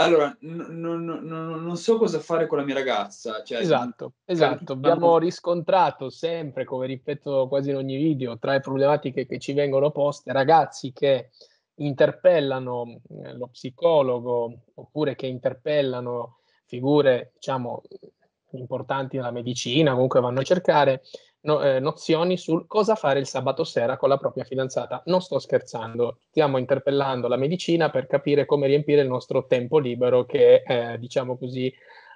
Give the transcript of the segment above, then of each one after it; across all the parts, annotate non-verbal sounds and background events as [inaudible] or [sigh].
Allora, n- n- non so cosa fare con la mia ragazza. Cioè, esatto, cioè, esatto. Abbiamo riscontrato sempre, come ripeto quasi in ogni video, tra le problematiche che ci vengono poste, ragazzi che interpellano eh, lo psicologo oppure che interpellano figure, diciamo, importanti nella medicina, comunque vanno a cercare no, eh, nozioni su cosa fare il sabato sera con la propria fidanzata. Non sto scherzando, stiamo interpellando la medicina per capire come riempire il nostro tempo libero che è, diciamo così,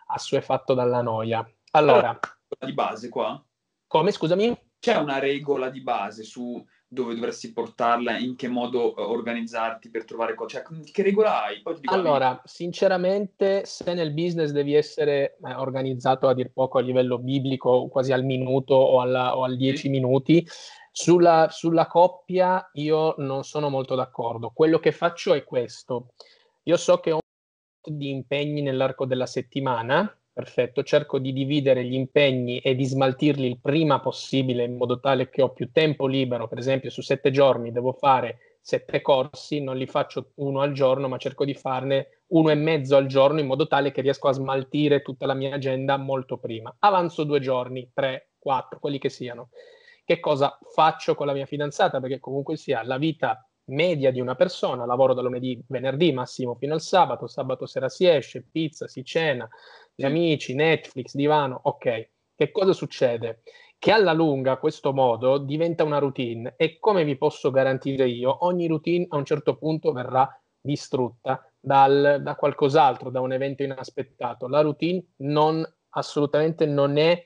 assuefatto dalla noia. Allora, di base qua? Come, scusami? C'è una regola di base su dove dovresti portarla, in che modo eh, organizzarti per trovare cose, cioè, che regola hai? allora, sinceramente, se nel business devi essere eh, organizzato a dir poco a livello biblico, quasi al minuto o, alla, o al dieci sì. minuti, sulla, sulla coppia io non sono molto d'accordo. Quello che faccio è questo. Io so che ho di impegni nell'arco della settimana, Perfetto, cerco di dividere gli impegni e di smaltirli il prima possibile in modo tale che ho più tempo libero, per esempio su sette giorni devo fare sette corsi, non li faccio uno al giorno, ma cerco di farne uno e mezzo al giorno in modo tale che riesco a smaltire tutta la mia agenda molto prima. Avanzo due giorni, tre, quattro, quelli che siano. Che cosa faccio con la mia fidanzata? Perché comunque sia la vita media di una persona, lavoro da lunedì, venerdì massimo fino al sabato, sabato sera si esce, pizza, si cena, gli amici, Netflix, divano, ok. Che cosa succede? Che alla lunga questo modo diventa una routine e come vi posso garantire io, ogni routine a un certo punto verrà distrutta dal, da qualcos'altro, da un evento inaspettato. La routine non, assolutamente non è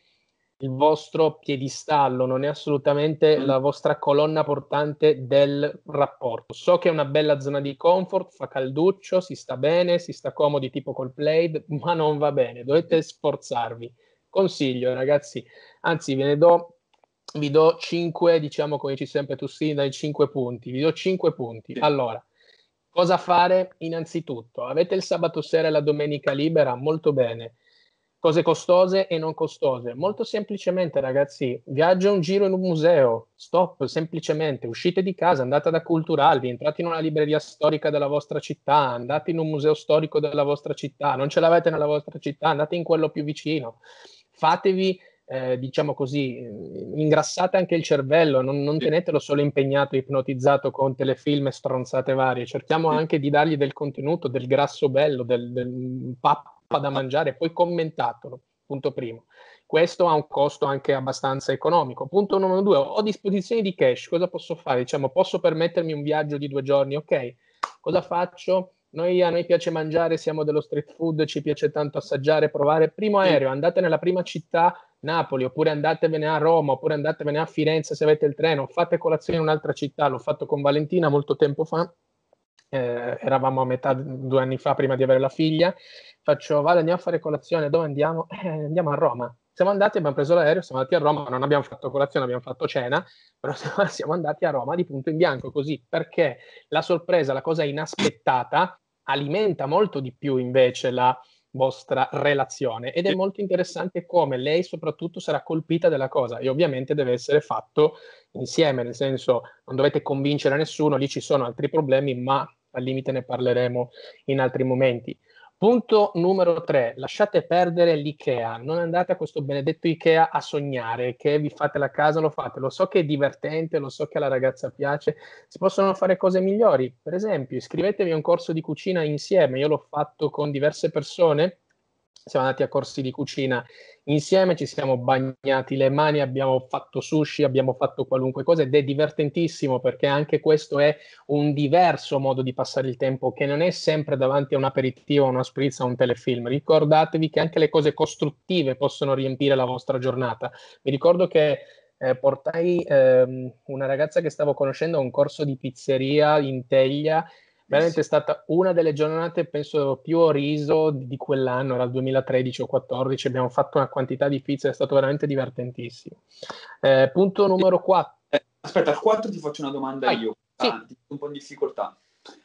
il vostro piedistallo, non è assolutamente mm. la vostra colonna portante del rapporto. So che è una bella zona di comfort, fa calduccio, si sta bene, si sta comodi tipo col play, [laughs] ma non va bene, dovete sforzarvi. Consiglio ragazzi, anzi ve ne do, vi do 5, diciamo come dici sempre tu sì, dai 5 punti, vi do 5 punti. Allora, cosa fare? Innanzitutto, avete il sabato sera e la domenica libera? Molto bene cose costose e non costose. Molto semplicemente, ragazzi, viaggia un giro in un museo, stop, semplicemente, uscite di casa, andate ad acculturarvi, entrate in una libreria storica della vostra città, andate in un museo storico della vostra città, non ce l'avete nella vostra città, andate in quello più vicino, fatevi eh, diciamo così, ingrassate anche il cervello, non, non, tenetelo solo impegnato, ipnotizzato con telefilm e stronzate varie, cerchiamo anche di dargli del contenuto, del grasso bello, del, del pappa da mangiare, poi commentatelo, punto primo. Questo ha un costo anche abbastanza economico. Punto numero due, ho disposizione di cash, cosa posso fare? Diciamo, posso permettermi un viaggio di due giorni, ok, cosa faccio? Noi, a noi piace mangiare, siamo dello street food, ci piace tanto assaggiare, provare. Primo aereo, andate nella prima città Napoli, oppure andatevene a Roma, oppure andatevene a Firenze se avete il treno, fate colazione in un'altra città, l'ho fatto con Valentina molto tempo fa, eh, eravamo a metà due anni fa prima di avere la figlia, faccio vale andiamo a fare colazione, dove andiamo? Eh, andiamo a Roma. Siamo andati, abbiamo preso l'aereo, siamo andati a Roma, non abbiamo fatto colazione, abbiamo fatto cena, però [laughs] siamo andati a Roma di punto in bianco così, perché la sorpresa, la cosa inaspettata alimenta molto di più invece la, vostra relazione ed è molto interessante come lei soprattutto sarà colpita della cosa e ovviamente deve essere fatto insieme, nel senso non dovete convincere nessuno, lì ci sono altri problemi, ma al limite ne parleremo in altri momenti. Punto numero 3, lasciate perdere l'IKEA, non andate a questo benedetto IKEA a sognare che vi fate la casa, lo fate, lo so che è divertente, lo so che alla ragazza piace, si possono fare cose migliori, per esempio iscrivetevi a un corso di cucina insieme, io l'ho fatto con diverse persone siamo andati a corsi di cucina insieme, ci siamo bagnati le mani, abbiamo fatto sushi, abbiamo fatto qualunque cosa ed è divertentissimo perché anche questo è un diverso modo di passare il tempo che non è sempre davanti a un aperitivo, a una spritz, a un telefilm. Ricordatevi che anche le cose costruttive possono riempire la vostra giornata. Vi ricordo che eh, portai ehm, una ragazza che stavo conoscendo a un corso di pizzeria in teglia veramente è stata una delle giornate, penso, più ho riso di quell'anno, era il 2013 o 2014, abbiamo fatto una quantità di pizza, è stato veramente divertentissimo. Eh, punto numero 4. Eh, aspetta, al 4 ti faccio una domanda Vai. io, sì. ah, un po' in difficoltà.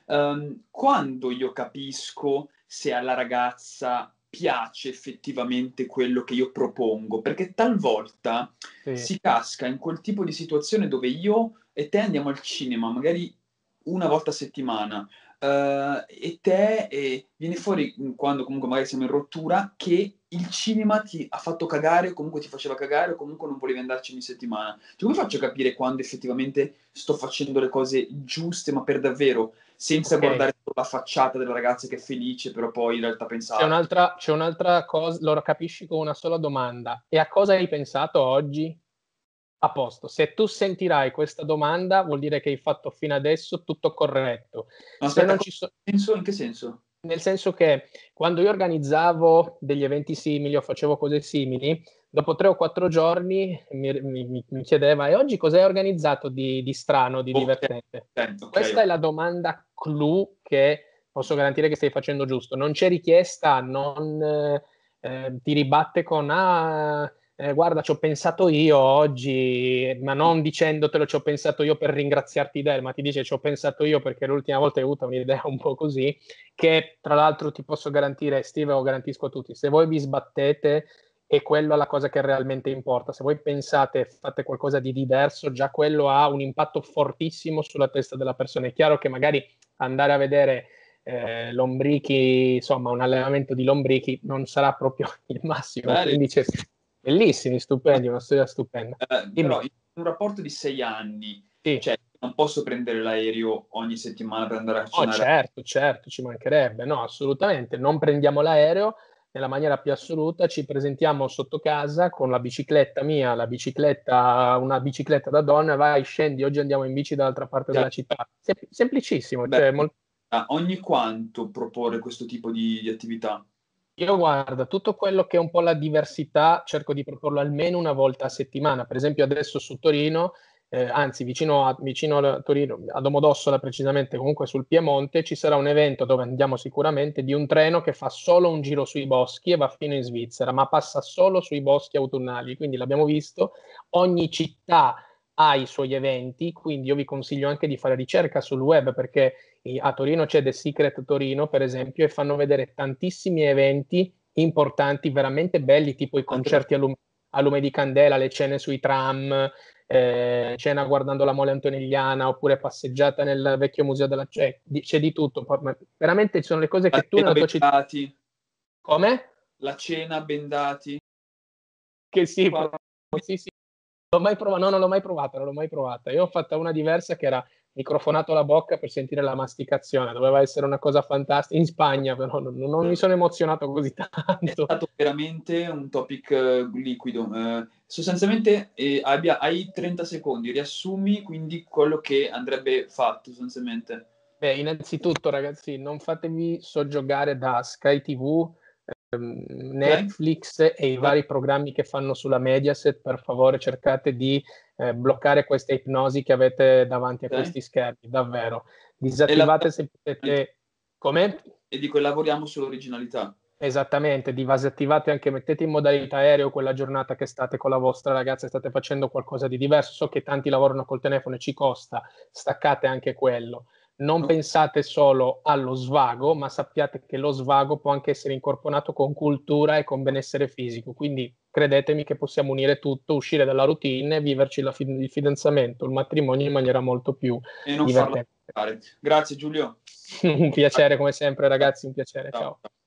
Um, quando io capisco se alla ragazza piace effettivamente quello che io propongo, perché talvolta sì. si casca in quel tipo di situazione dove io e te andiamo al cinema, magari una volta a settimana uh, e te eh, viene fuori mm, quando comunque magari siamo in rottura che il cinema ti ha fatto cagare o comunque ti faceva cagare o comunque non volevi andarci ogni settimana. Cioè, come faccio a capire quando effettivamente sto facendo le cose giuste ma per davvero? senza okay. guardare la facciata della ragazza che è felice, però poi in realtà pensare. C'è un'altra, c'è un'altra cosa, lo capisci con una sola domanda. E a cosa hai pensato oggi? a posto. Se tu sentirai questa domanda, vuol dire che hai fatto fino adesso tutto corretto. Aspetta, so... senso, in che senso? Nel senso che quando io organizzavo degli eventi simili o facevo cose simili, dopo tre o quattro giorni mi, mi, mi chiedeva e oggi cos'hai organizzato di, di strano, di okay. divertente? Okay. Questa okay. è la domanda clou che posso garantire che stai facendo giusto. Non c'è richiesta, non eh, ti ribatte con ah, eh, guarda ci ho pensato io oggi, ma non dicendotelo ci ho pensato io per ringraziarti del, ma ti dice ci ho pensato io perché l'ultima volta hai avuto un'idea un po' così, che tra l'altro ti posso garantire, Steve, lo garantisco a tutti, se voi vi sbattete è quella la cosa che realmente importa. Se voi pensate, fate qualcosa di diverso, già quello ha un impatto fortissimo sulla testa della persona. È chiaro che magari andare a vedere eh, lombrichi, insomma, un allevamento di lombrichi non sarà proprio [laughs] il massimo. Vale. Quindi c'è, Bellissimi, stupendi, una storia stupenda. Uh, però, in un rapporto di sei anni, sì. cioè, non posso prendere l'aereo ogni settimana per andare a cucinare. No, certo, certo, ci mancherebbe. No, assolutamente, non prendiamo l'aereo nella maniera più assoluta, ci presentiamo sotto casa con la bicicletta mia, la bicicletta, una bicicletta da donna, vai, scendi, oggi andiamo in bici dall'altra parte sì. della certo. città. Sem- semplicissimo. Beh, cioè, molto... Ogni quanto proporre questo tipo di, di attività? Io guardo tutto quello che è un po' la diversità cerco di proporlo almeno una volta a settimana. Per esempio adesso su Torino, eh, anzi vicino a, vicino a Torino, a Domodossola precisamente, comunque sul Piemonte, ci sarà un evento dove andiamo sicuramente di un treno che fa solo un giro sui boschi e va fino in Svizzera, ma passa solo sui boschi autunnali. Quindi l'abbiamo visto, ogni città i suoi eventi, quindi io vi consiglio anche di fare ricerca sul web perché eh, a Torino c'è The Secret Torino, per esempio, e fanno vedere tantissimi eventi importanti, veramente belli, tipo i concerti a lume, a lume di candela, le cene sui tram, eh, cena guardando la mole antonigliana, oppure passeggiata nel vecchio museo della CEC, eh, c'è di tutto, veramente ci sono le cose che la tu nella tua città... Come? La cena bendati. Che sì, Guarda. sì, sì, L'ho mai provata, no, non l'ho mai provata, non l'ho mai provata. Io ho fatta una diversa che era microfonato la bocca per sentire la masticazione, doveva essere una cosa fantastica. In Spagna, però, non, non mi sono emozionato così tanto. È stato veramente un topic uh, liquido. Uh, sostanzialmente eh, abbia, hai 30 secondi, riassumi quindi quello che andrebbe fatto sostanzialmente. Beh, innanzitutto, ragazzi, non fatemi soggiogare da Sky TV Ehm, cioè? Netflix e i vari programmi che fanno sulla Mediaset, per favore cercate di eh, bloccare questa ipnosi che avete davanti a okay. Cioè? questi schermi, davvero. Disattivate la... se potete... Come? E dico, lavoriamo sull'originalità. Esattamente, disattivate anche, mettete in modalità aereo quella giornata che state con la vostra ragazza e state facendo qualcosa di diverso. So che tanti lavorano col telefono e ci costa, staccate anche quello non pensate solo allo svago, ma sappiate che lo svago può anche essere incorporato con cultura e con benessere fisico. Quindi credetemi che possiamo unire tutto, uscire dalla routine e viverci la, il fidanzamento, il matrimonio in maniera molto più e non divertente. Grazie Giulio. [laughs] un piacere come sempre ragazzi, un piacere. ciao. ciao.